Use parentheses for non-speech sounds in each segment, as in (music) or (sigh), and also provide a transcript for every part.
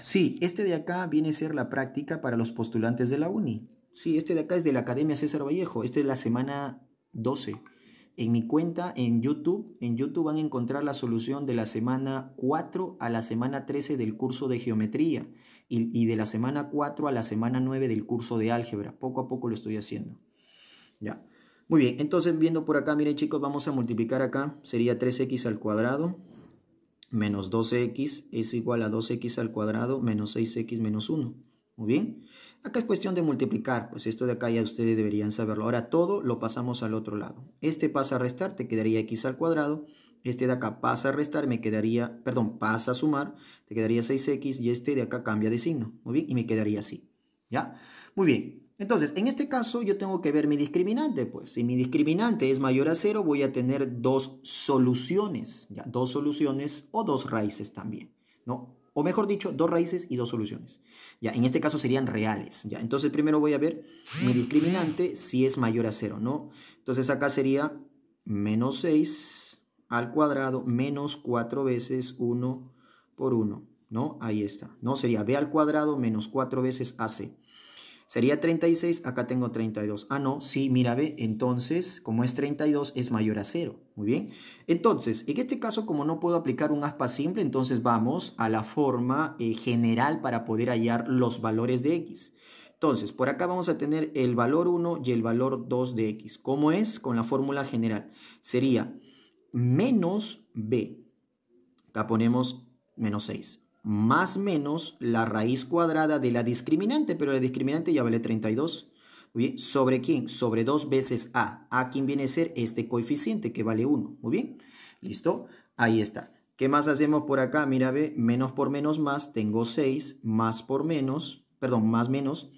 Sí, este de acá viene a ser la práctica para los postulantes de la UNI. Sí, este de acá es de la Academia César Vallejo. Este es la semana 12. En mi cuenta en YouTube, en YouTube van a encontrar la solución de la semana 4 a la semana 13 del curso de geometría y, y de la semana 4 a la semana 9 del curso de álgebra. Poco a poco lo estoy haciendo. Ya. Muy bien, entonces viendo por acá, miren chicos, vamos a multiplicar acá. Sería 3x al cuadrado menos 12x es igual a 2x al cuadrado menos 6x menos 1. Muy bien. Acá es cuestión de multiplicar, pues esto de acá ya ustedes deberían saberlo. Ahora todo lo pasamos al otro lado. Este pasa a restar, te quedaría x al cuadrado. Este de acá pasa a restar, me quedaría, perdón, pasa a sumar, te quedaría 6x y este de acá cambia de signo. Muy bien, y me quedaría así. ¿Ya? Muy bien. Entonces, en este caso yo tengo que ver mi discriminante, pues si mi discriminante es mayor a cero, voy a tener dos soluciones, ya, dos soluciones o dos raíces también, ¿no? O mejor dicho, dos raíces y dos soluciones. Ya, en este caso serían reales, ya. Entonces, primero voy a ver mi discriminante si es mayor a cero, ¿no? Entonces, acá sería menos 6 al cuadrado menos 4 veces 1 por 1, ¿no? Ahí está, ¿no? Sería b al cuadrado menos 4 veces ac. Sería 36, acá tengo 32. Ah, no, sí, mira, B, entonces, como es 32, es mayor a 0. Muy bien. Entonces, en este caso, como no puedo aplicar un aspa simple, entonces vamos a la forma eh, general para poder hallar los valores de x. Entonces, por acá vamos a tener el valor 1 y el valor 2 de x. ¿Cómo es? Con la fórmula general. Sería menos b. Acá ponemos menos 6 más menos la raíz cuadrada de la discriminante, pero la discriminante ya vale 32. ¿sobre quién? Sobre 2 veces A. A quién viene a ser este coeficiente que vale 1. Muy bien, listo, ahí está. ¿Qué más hacemos por acá? Mira, ve, menos por menos más, tengo 6, más por menos, perdón, más menos.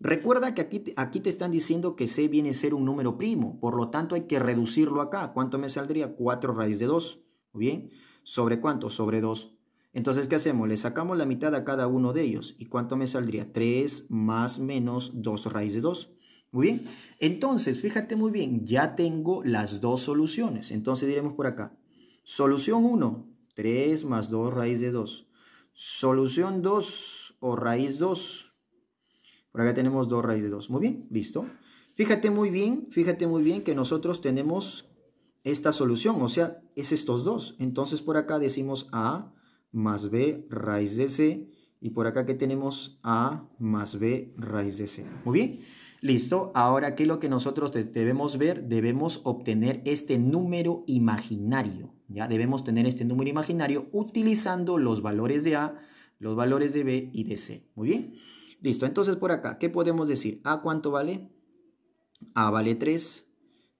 Recuerda que aquí, aquí te están diciendo que C viene a ser un número primo, por lo tanto hay que reducirlo acá. ¿Cuánto me saldría? 4 raíz de 2, muy bien. ¿Sobre cuánto? Sobre 2. Entonces, ¿qué hacemos? Le sacamos la mitad a cada uno de ellos. ¿Y cuánto me saldría? 3 más menos 2 raíz de 2. Muy bien. Entonces, fíjate muy bien, ya tengo las dos soluciones. Entonces diremos por acá. Solución 1, 3 más 2 raíz de 2. Solución 2 o raíz 2. Por acá tenemos 2 raíz de 2. Muy bien, listo. Fíjate muy bien, fíjate muy bien que nosotros tenemos esta solución, o sea, es estos dos. Entonces por acá decimos A más b raíz de c. Y por acá que tenemos a más b raíz de c. Muy bien. Listo. Ahora, ¿qué lo que nosotros debemos ver? Debemos obtener este número imaginario. ¿ya? Debemos tener este número imaginario utilizando los valores de a, los valores de b y de c. Muy bien. Listo. Entonces, por acá, ¿qué podemos decir? ¿A cuánto vale? A vale 3,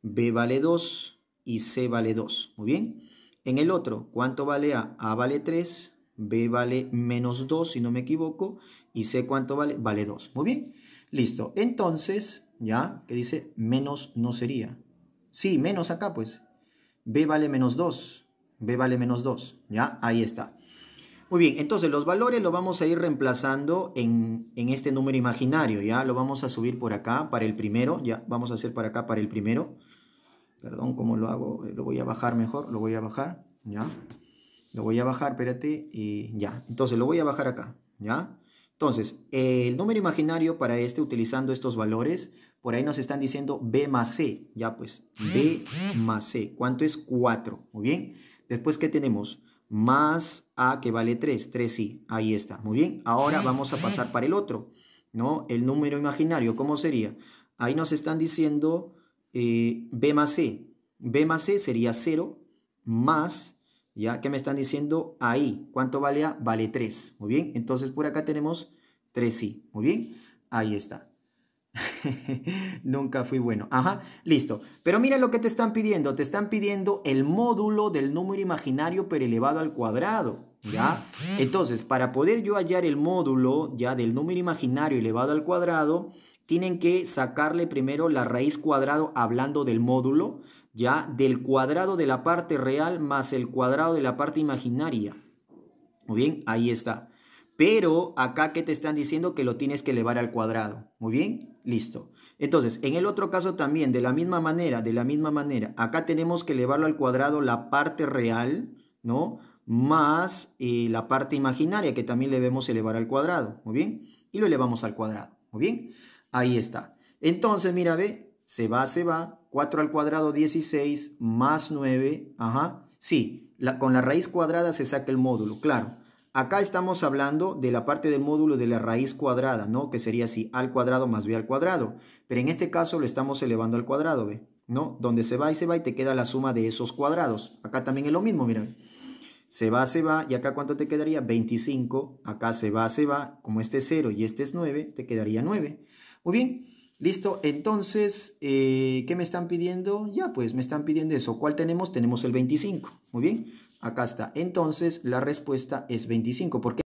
B vale 2 y C vale 2. Muy bien. En el otro, ¿cuánto vale A? A vale 3, B vale menos 2, si no me equivoco, y C cuánto vale? Vale 2. Muy bien, listo. Entonces, ¿ya? Que dice menos no sería. Sí, menos acá, pues. B vale menos 2. B vale menos 2, ¿ya? Ahí está. Muy bien, entonces los valores los vamos a ir reemplazando en, en, este número imaginario, ¿ya? Lo vamos a subir por acá para el primero, ya, vamos a hacer para acá para el primero. Perdón, ¿cómo lo hago? Eh, lo voy a bajar mejor, lo voy a bajar, ¿ya? Lo voy a bajar, espérate, y ya. Entonces, lo voy a bajar acá, ¿ya? Entonces, el número imaginario para este, utilizando estos valores, por ahí nos están diciendo B más C, ya pues, B más C. ¿Cuánto es? 4, muy bien. Después, ¿qué tenemos? Más A que vale 3, 3 sí, ahí está, muy bien. Ahora vamos a pasar para el otro, ¿no? El número imaginario, ¿cómo sería? Ahí nos están diciendo eh, B más C. B más C sería 0 más, ¿ya? que me están diciendo? Ahí. ¿Cuánto vale A? Vale 3. Muy bien. Entonces por acá tenemos 3I. Muy bien. Ahí está. (laughs) Nunca fui bueno. Ajá, listo. Pero mira lo que te están pidiendo. Te están pidiendo el módulo del número imaginario pero elevado al cuadrado. ¿Ya? Entonces, para poder yo hallar el módulo ya del número imaginario elevado al cuadrado, tienen que sacarle primero la raíz cuadrado, hablando del módulo, ya del cuadrado de la parte real más el cuadrado de la parte imaginaria. Muy bien, ahí está. Pero acá que te están diciendo que lo tienes que elevar al cuadrado. Muy bien, listo. Entonces, en el otro caso también, de la misma manera, de la misma manera, acá tenemos que elevarlo al cuadrado la parte real, ¿no? Más eh, la parte imaginaria, que también debemos elevar al cuadrado, ¿muy bien? Y lo elevamos al cuadrado, ¿muy bien? Ahí está. Entonces, mira, ve, se va, se va. 4 al cuadrado, 16, más 9. Ajá. Sí, con la raíz cuadrada se saca el módulo, claro. Acá estamos hablando de la parte del módulo de la raíz cuadrada, ¿no? Que sería así, al cuadrado más b al cuadrado. Pero en este caso lo estamos elevando al cuadrado, ¿ve? ¿No? Donde se va y se va y te queda la suma de esos cuadrados. Acá también es lo mismo, mira. Se va, se va, y acá ¿cuánto te quedaría? 25. Acá se va, se va, como este es 0 y este es 9, te quedaría 9. Muy bien, listo. Entonces, eh, ¿qué me están pidiendo? Ya, pues me están pidiendo eso. ¿Cuál tenemos? Tenemos el 25. Muy bien, acá está. Entonces, la respuesta es 25. ¿Por qué?